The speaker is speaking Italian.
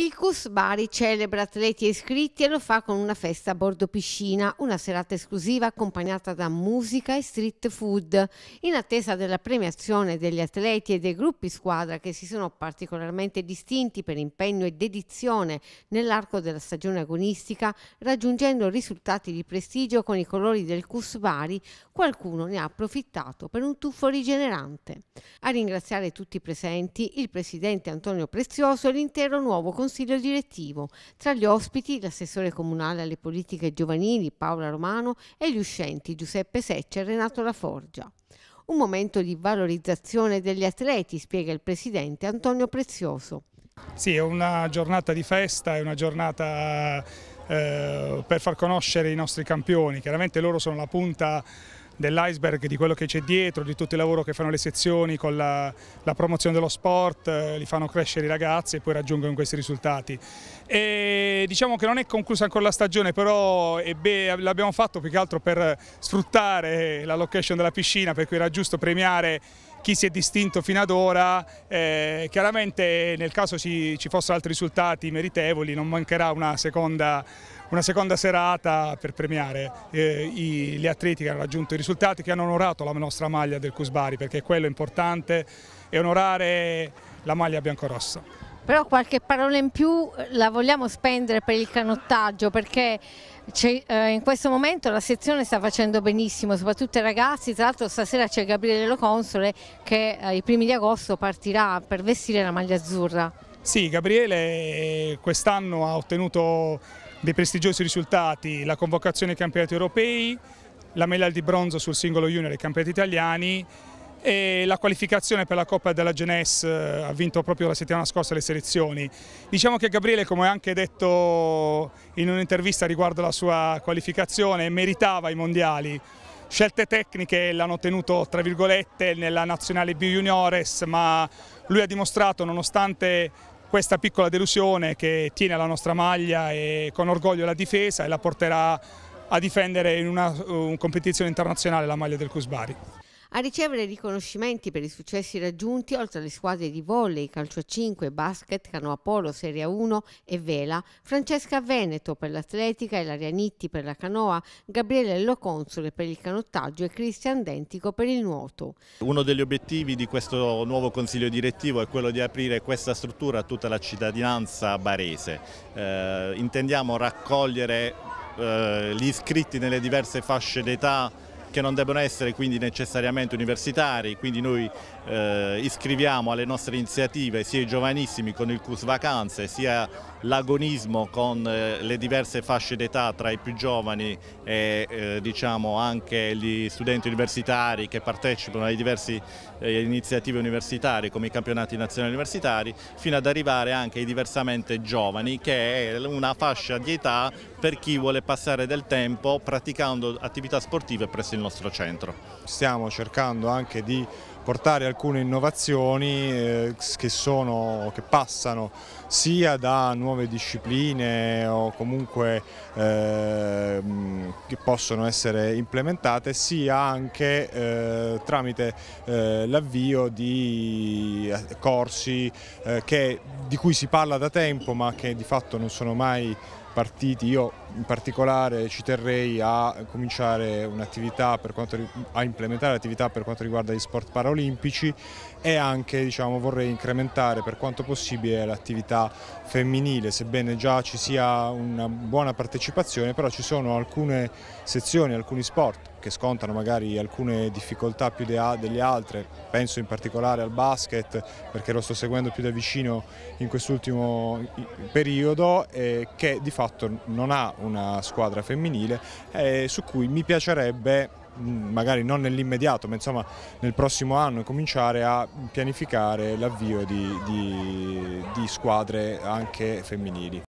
Il Cus Bari celebra atleti iscritti e lo fa con una festa a bordo piscina, una serata esclusiva accompagnata da musica e street food. In attesa della premiazione degli atleti e dei gruppi squadra che si sono particolarmente distinti per impegno e dedizione nell'arco della stagione agonistica, raggiungendo risultati di prestigio con i colori del Cus Bari, qualcuno ne ha approfittato per un tuffo rigenerante. A ringraziare tutti i presenti, il presidente Antonio Prezioso e l'intero nuovo consiglio consiglio direttivo. Tra gli ospiti l'assessore comunale alle politiche giovanili Paola Romano e gli uscenti Giuseppe Seccia e Renato La Forgia. Un momento di valorizzazione degli atleti, spiega il presidente Antonio Prezioso. Sì, è una giornata di festa, è una giornata eh, per far conoscere i nostri campioni. Chiaramente loro sono la punta dell'iceberg, di quello che c'è dietro, di tutto il lavoro che fanno le sezioni con la, la promozione dello sport, eh, li fanno crescere i ragazzi e poi raggiungono questi risultati. E diciamo che non è conclusa ancora la stagione, però l'abbiamo fatto più che altro per sfruttare la location della piscina, per cui era giusto premiare chi si è distinto fino ad ora. Eh, chiaramente nel caso ci, ci, fossero altri risultati meritevoli non mancherà una seconda, una seconda serata per premiare eh, i, gli atleti che hanno raggiunto i risultati, che hanno onorato la nostra maglia del Cusbari, perché quello è importante, è onorare la maglia biancorossa però qualche parola in più eh, la vogliamo spendere per il canottaggio perché eh, in questo momento la sezione sta facendo benissimo, soprattutto i ragazzi, tra l'altro stasera c'è Gabriele Lo Console che eh, i primi di agosto partirà per vestire la maglia azzurra. Sì, Gabriele quest'anno ha ottenuto dei prestigiosi risultati, la convocazione ai campionati europei, la medaglia di bronzo sul singolo junior ai campionati italiani e la qualificazione per la Coppa della Genes eh, ha vinto proprio la settimana scorsa le selezioni. Diciamo che Gabriele, come ha anche detto in un'intervista riguardo alla sua qualificazione, meritava i mondiali. Scelte tecniche l'hanno tenuto tra virgolette nella nazionale B juniores, ma lui ha dimostrato, nonostante questa piccola delusione, che tiene la nostra maglia e con orgoglio la difesa e la porterà a difendere in una, una uh, competizione internazionale la maglia del Cusbari. A ricevere riconoscimenti per i successi raggiunti, oltre alle squadre di volley, calcio a 5, basket, canoa polo, serie 1 e vela, Francesca Veneto per l'atletica, Ilaria Nitti per la canoa, Gabriele Loconsole per il canottaggio e Cristian Dentico per il nuoto. Uno degli obiettivi di questo nuovo consiglio direttivo è quello di aprire questa struttura a tutta la cittadinanza barese. Eh, intendiamo raccogliere eh, gli iscritti nelle diverse fasce d'età che non debbano essere quindi necessariamente universitari, quindi noi eh, iscriviamo alle nostre iniziative sia i giovanissimi con il Cus Vacanze, sia l'agonismo con eh, le diverse fasce d'età tra i più giovani e eh, diciamo anche gli studenti universitari che partecipano alle diverse eh, iniziative universitarie come i campionati nazionali universitari, fino ad arrivare anche ai diversamente giovani che è una fascia di età per chi vuole passare del tempo praticando attività sportive presso i il nostro centro. Stiamo cercando anche di portare alcune innovazioni eh, che, sono, che, passano sia da nuove discipline o comunque eh, che possono essere implementate sia anche eh, tramite eh, l'avvio di eh, corsi eh, che, di cui si parla da tempo ma che di fatto non sono mai partiti. Io in particolare ci terrei a cominciare un'attività a implementare l'attività per quanto riguarda gli sport paralimpici e anche diciamo, vorrei incrementare per quanto possibile l'attività femminile, sebbene già ci sia una buona partecipazione, però ci sono alcune sezioni, alcuni sport che scontano magari alcune difficoltà più delle altre, penso in particolare al basket perché lo sto seguendo più da vicino in quest'ultimo periodo eh, che di fatto non ha una squadra femminile eh, su cui mi piacerebbe magari non nell'immediato ma insomma nel prossimo anno cominciare a pianificare l'avvio di, di, di squadre anche femminili.